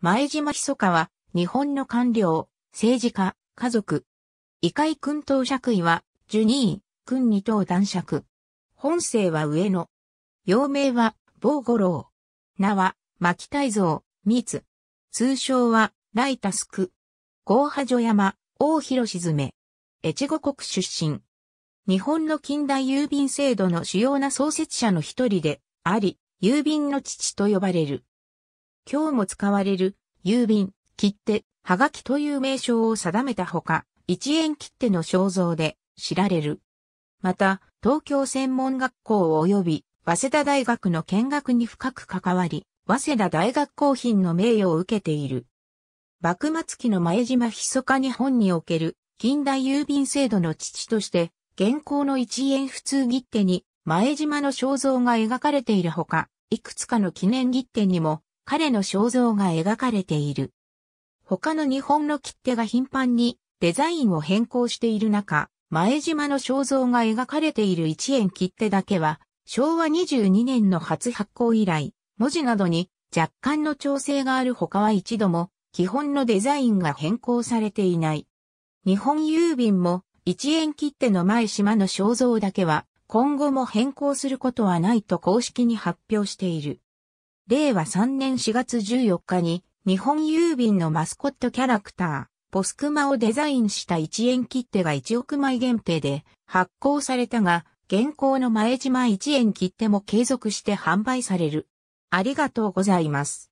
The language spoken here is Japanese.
前島密かは、日本の官僚、政治家、家族。異界君等爵位は、ジュニー、君二等男爵。本姓は上野。幼名は、某五郎。名は、牧大蔵、津。通称は、ライタスク。豪波女山、大広沈め。越後国出身。日本の近代郵便制度の主要な創設者の一人で、あり、郵便の父と呼ばれる。今日も使われる、郵便、切手、はがきという名称を定めたほか、一円切手の肖像で知られる。また、東京専門学校及び、早稲田大学の見学に深く関わり、早稲田大学校品の名誉を受けている。幕末期の前島密かに本における近代郵便制度の父として、現行の一円普通切手に前島の肖像が描かれているほか、いくつかの記念切手にも彼の肖像が描かれている。他の日本の切手が頻繁にデザインを変更している中、前島の肖像が描かれている一円切手だけは、昭和22年の初発行以来、文字などに若干の調整がある他は一度も基本のデザインが変更されていない。日本郵便も一円切手の前島の肖像だけは今後も変更することはないと公式に発表している。令和3年4月14日に日本郵便のマスコットキャラクター、ポスクマをデザインした1円切手が1億枚限定で発行されたが、現行の前島1円切手も継続して販売される。ありがとうございます。